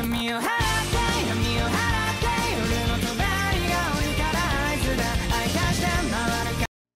give me a hand.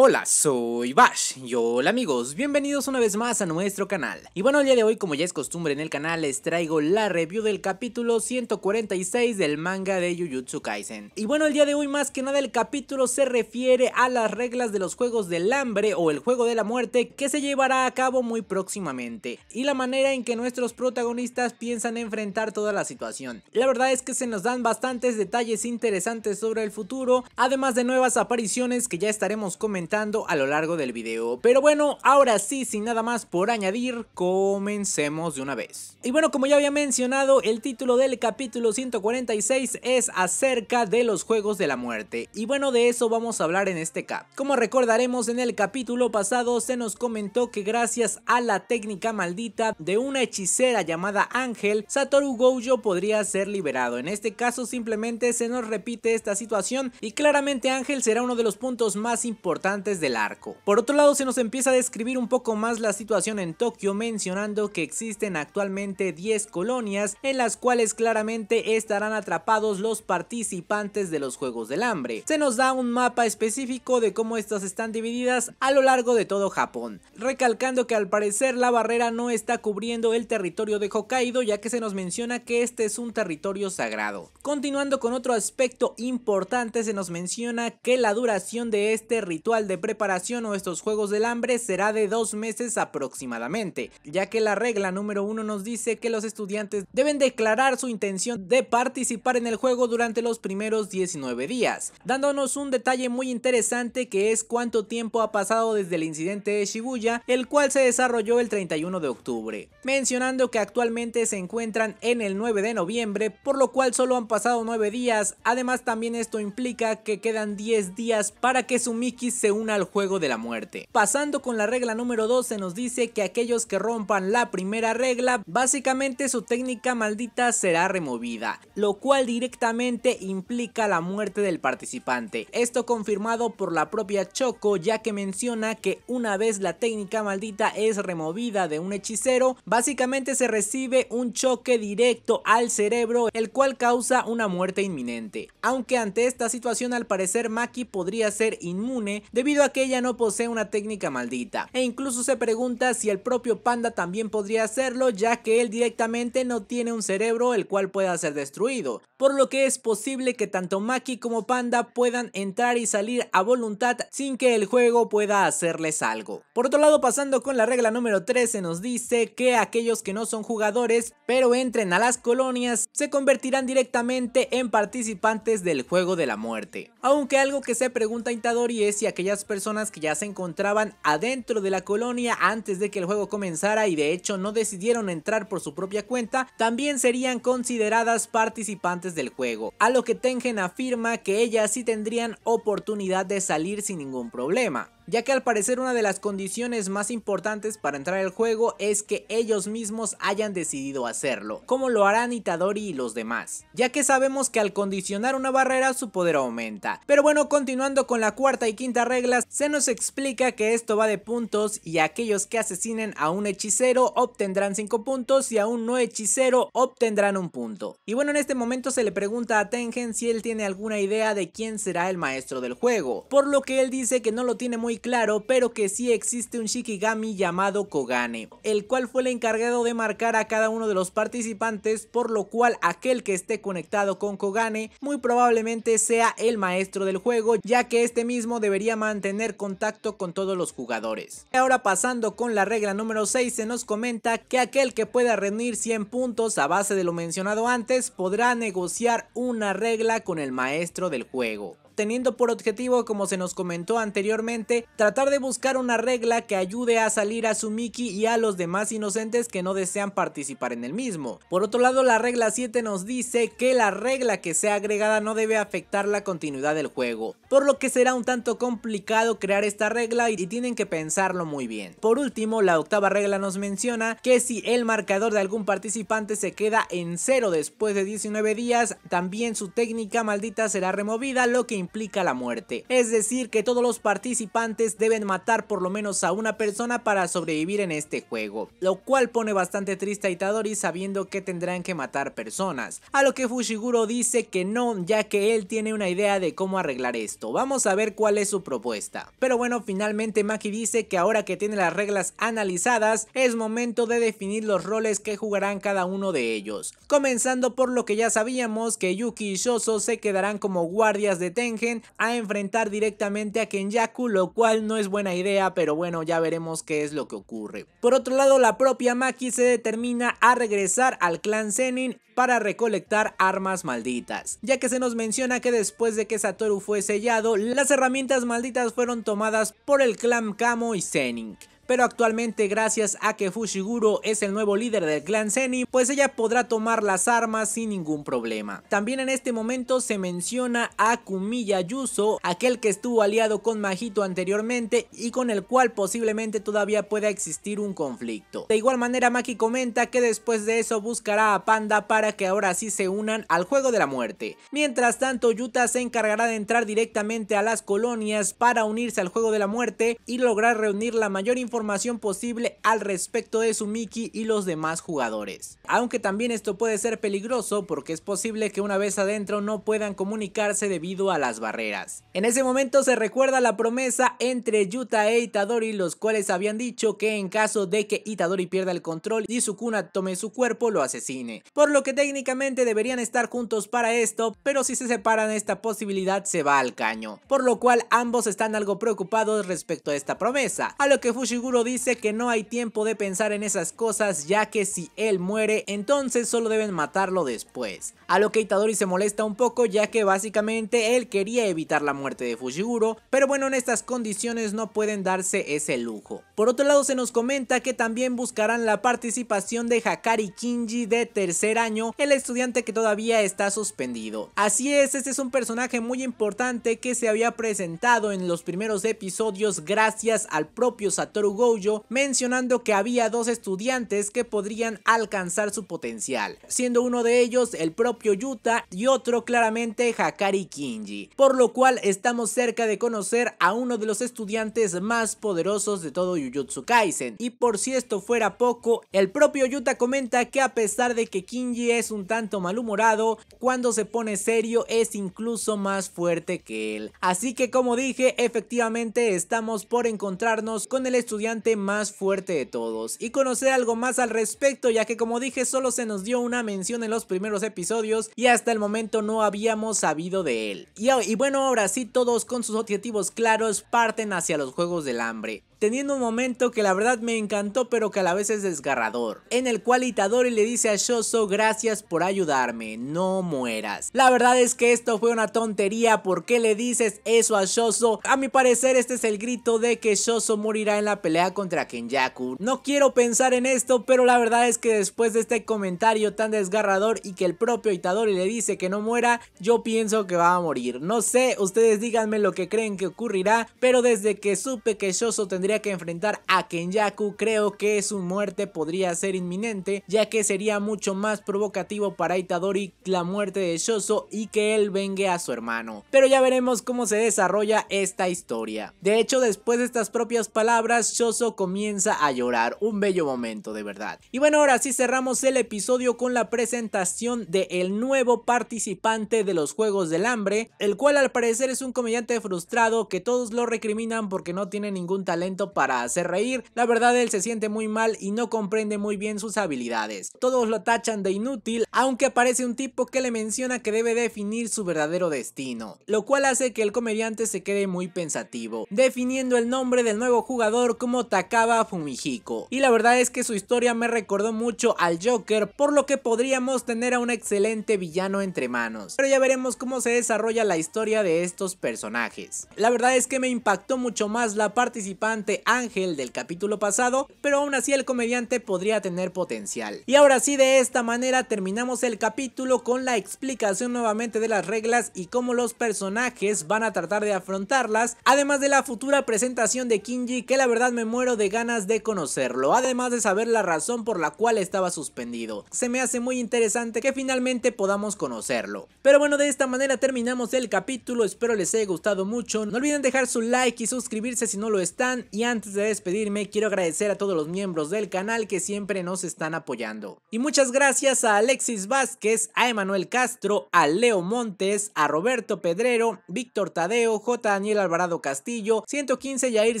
Hola, soy Bash y hola amigos, bienvenidos una vez más a nuestro canal. Y bueno, el día de hoy como ya es costumbre en el canal les traigo la review del capítulo 146 del manga de Jujutsu Kaisen. Y bueno, el día de hoy más que nada el capítulo se refiere a las reglas de los juegos del hambre o el juego de la muerte que se llevará a cabo muy próximamente y la manera en que nuestros protagonistas piensan enfrentar toda la situación. La verdad es que se nos dan bastantes detalles interesantes sobre el futuro, además de nuevas apariciones que ya estaremos comentando a lo largo del video. Pero bueno, ahora sí, sin nada más por añadir, comencemos de una vez. Y bueno, como ya había mencionado, el título del capítulo 146 es acerca de los Juegos de la Muerte. Y bueno, de eso vamos a hablar en este cap. Como recordaremos en el capítulo pasado, se nos comentó que gracias a la técnica maldita de una hechicera llamada Ángel, Satoru Gojo podría ser liberado. En este caso simplemente se nos repite esta situación y claramente Ángel será uno de los puntos más importantes antes del arco. Por otro lado, se nos empieza a describir un poco más la situación en Tokio mencionando que existen actualmente 10 colonias en las cuales claramente estarán atrapados los participantes de los Juegos del Hambre. Se nos da un mapa específico de cómo estas están divididas a lo largo de todo Japón, recalcando que al parecer la barrera no está cubriendo el territorio de Hokkaido ya que se nos menciona que este es un territorio sagrado. Continuando con otro aspecto importante se nos menciona que la duración de este ritual de preparación o estos Juegos del Hambre será de dos meses aproximadamente, ya que la regla número uno nos dice que los estudiantes deben declarar su intención de participar en el juego durante los primeros 19 días, dándonos un detalle muy interesante que es cuánto tiempo ha pasado desde el incidente de Shibuya, el cual se desarrolló el 31 de octubre, mencionando que actualmente se encuentran en el 9 de noviembre, por lo cual solo han pasado 9 días, además también esto implica que quedan 10 días para que Sumiki se una al juego de la muerte. Pasando con la regla número 12 nos dice que aquellos que rompan la primera regla, básicamente su técnica maldita será removida, lo cual directamente implica la muerte del participante. Esto confirmado por la propia Choco ya que menciona que una vez la técnica maldita es removida de un hechicero, básicamente se recibe un choque directo al cerebro el cual causa una muerte inminente. Aunque ante esta situación al parecer Maki podría ser inmune debido a que ella no posee una técnica maldita. E incluso se pregunta si el propio panda también podría hacerlo, ya que él directamente no tiene un cerebro el cual pueda ser destruido. Por lo que es posible que tanto Maki como Panda puedan entrar y salir a voluntad sin que el juego pueda hacerles algo. Por otro lado, pasando con la regla número 13, nos dice que aquellos que no son jugadores, pero entren a las colonias, se convertirán directamente en participantes del juego de la muerte. Aunque algo que se pregunta Intadori es si aquella personas que ya se encontraban adentro de la colonia antes de que el juego comenzara y de hecho no decidieron entrar por su propia cuenta, también serían consideradas participantes del juego, a lo que Tengen afirma que ellas sí tendrían oportunidad de salir sin ningún problema ya que al parecer una de las condiciones más importantes para entrar al juego es que ellos mismos hayan decidido hacerlo, como lo harán Itadori y los demás, ya que sabemos que al condicionar una barrera su poder aumenta. Pero bueno, continuando con la cuarta y quinta reglas, se nos explica que esto va de puntos y aquellos que asesinen a un hechicero obtendrán 5 puntos y a un no hechicero obtendrán un punto. Y bueno, en este momento se le pregunta a Tengen si él tiene alguna idea de quién será el maestro del juego, por lo que él dice que no lo tiene muy claro, pero que sí existe un Shikigami llamado Kogane, el cual fue el encargado de marcar a cada uno de los participantes, por lo cual aquel que esté conectado con Kogane muy probablemente sea el maestro del juego, ya que este mismo debería mantener contacto con todos los jugadores. Ahora pasando con la regla número 6, se nos comenta que aquel que pueda reunir 100 puntos a base de lo mencionado antes podrá negociar una regla con el maestro del juego teniendo por objetivo, como se nos comentó anteriormente, tratar de buscar una regla que ayude a salir a Sumiki y a los demás inocentes que no desean participar en el mismo. Por otro lado, la regla 7 nos dice que la regla que sea agregada no debe afectar la continuidad del juego, por lo que será un tanto complicado crear esta regla y tienen que pensarlo muy bien. Por último, la octava regla nos menciona que si el marcador de algún participante se queda en cero después de 19 días, también su técnica maldita será removida, lo que implica la muerte. Es decir que todos los participantes deben matar por lo menos a una persona para sobrevivir en este juego. Lo cual pone bastante triste a Itadori sabiendo que tendrán que matar personas. A lo que Fushiguro dice que no ya que él tiene una idea de cómo arreglar esto. Vamos a ver cuál es su propuesta. Pero bueno finalmente Maki dice que ahora que tiene las reglas analizadas es momento de definir los roles que jugarán cada uno de ellos. Comenzando por lo que ya sabíamos que Yuki y Shoso se quedarán como guardias de Ten a enfrentar directamente a Kenjaku, lo cual no es buena idea, pero bueno, ya veremos qué es lo que ocurre. Por otro lado, la propia Maki se determina a regresar al clan Zenin para recolectar armas malditas, ya que se nos menciona que después de que Satoru fue sellado, las herramientas malditas fueron tomadas por el clan Kamo y Zenin pero actualmente gracias a que Fushiguro es el nuevo líder del clan Seni, pues ella podrá tomar las armas sin ningún problema. También en este momento se menciona a Kumiya Yuso, aquel que estuvo aliado con Majito anteriormente y con el cual posiblemente todavía pueda existir un conflicto. De igual manera Maki comenta que después de eso buscará a Panda para que ahora sí se unan al juego de la muerte. Mientras tanto Yuta se encargará de entrar directamente a las colonias para unirse al juego de la muerte y lograr reunir la mayor información información posible al respecto de Sumiki y los demás jugadores. Aunque también esto puede ser peligroso porque es posible que una vez adentro no puedan comunicarse debido a las barreras. En ese momento se recuerda la promesa entre Yuta e Itadori los cuales habían dicho que en caso de que Itadori pierda el control y Sukuna tome su cuerpo lo asesine. Por lo que técnicamente deberían estar juntos para esto, pero si se separan esta posibilidad se va al caño. Por lo cual ambos están algo preocupados respecto a esta promesa, a lo que Fushiguro dice que no hay tiempo de pensar en esas cosas ya que si él muere entonces solo deben matarlo después. A lo que Itadori se molesta un poco ya que básicamente él quería evitar la muerte de Fushiguro, pero bueno en estas condiciones no pueden darse ese lujo. Por otro lado se nos comenta que también buscarán la participación de Hakari Kinji de tercer año, el estudiante que todavía está suspendido. Así es, este es un personaje muy importante que se había presentado en los primeros episodios gracias al propio Satoru Gojo mencionando que había dos estudiantes que podrían alcanzar su potencial, siendo uno de ellos el propio Yuta y otro claramente Hakari Kinji, por lo cual estamos cerca de conocer a uno de los estudiantes más poderosos de todo Jujutsu Kaisen. Y por si esto fuera poco, el propio Yuta comenta que a pesar de que Kinji es un tanto malhumorado, cuando se pone serio es incluso más fuerte que él. Así que como dije, efectivamente estamos por encontrarnos con el estudiante más fuerte de todos y conocer algo más al respecto ya que como dije solo se nos dio una mención en los primeros episodios y hasta el momento no habíamos sabido de él. Y, y bueno ahora sí todos con sus objetivos claros parten hacia los Juegos del Hambre teniendo un momento que la verdad me encantó pero que a la vez es desgarrador, en el cual Itadori le dice a Shoso gracias por ayudarme, no mueras. La verdad es que esto fue una tontería, ¿por qué le dices eso a Shoso? A mi parecer este es el grito de que Shoso morirá en la pelea contra Kenjaku. No quiero pensar en esto, pero la verdad es que después de este comentario tan desgarrador y que el propio Itadori le dice que no muera, yo pienso que va a morir. No sé, ustedes díganme lo que creen que ocurrirá, pero desde que supe que Shoso tendría que enfrentar a Kenyaku, creo que su muerte podría ser inminente, ya que sería mucho más provocativo para Itadori la muerte de Shoso y que él vengue a su hermano. Pero ya veremos cómo se desarrolla esta historia. De hecho, después de estas propias palabras, Shoso comienza a llorar, un bello momento de verdad. Y bueno, ahora sí cerramos el episodio con la presentación del el nuevo participante de los Juegos del Hambre, el cual al parecer es un comediante frustrado que todos lo recriminan porque no tiene ningún talento para hacer reír, la verdad él se siente muy mal y no comprende muy bien sus habilidades. Todos lo tachan de inútil, aunque aparece un tipo que le menciona que debe definir su verdadero destino, lo cual hace que el comediante se quede muy pensativo, definiendo el nombre del nuevo jugador como Takaba Fumihiko. Y la verdad es que su historia me recordó mucho al Joker, por lo que podríamos tener a un excelente villano entre manos. Pero ya veremos cómo se desarrolla la historia de estos personajes. La verdad es que me impactó mucho más la participante Ángel del capítulo pasado, pero aún así el comediante podría tener potencial. Y ahora sí, de esta manera terminamos el capítulo con la explicación nuevamente de las reglas y cómo los personajes van a tratar de afrontarlas, además de la futura presentación de Kinji que la verdad me muero de ganas de conocerlo, además de saber la razón por la cual estaba suspendido. Se me hace muy interesante que finalmente podamos conocerlo. Pero bueno, de esta manera terminamos el capítulo, espero les haya gustado mucho, no olviden dejar su like y suscribirse si no lo están y antes de despedirme quiero agradecer a todos los miembros del canal que siempre nos están apoyando. Y muchas gracias a Alexis Vázquez, a Emanuel Castro, a Leo Montes, a Roberto Pedrero, Víctor Tadeo, J. Daniel Alvarado Castillo, 115 Yair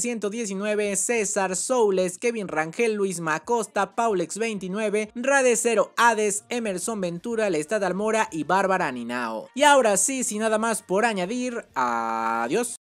119, César Soules, Kevin Rangel, Luis Macosta, Paulex 29, Rade Hades, Emerson Ventura, Lestad Almora y Bárbara Ninao. Y ahora sí, sin nada más por añadir, adiós.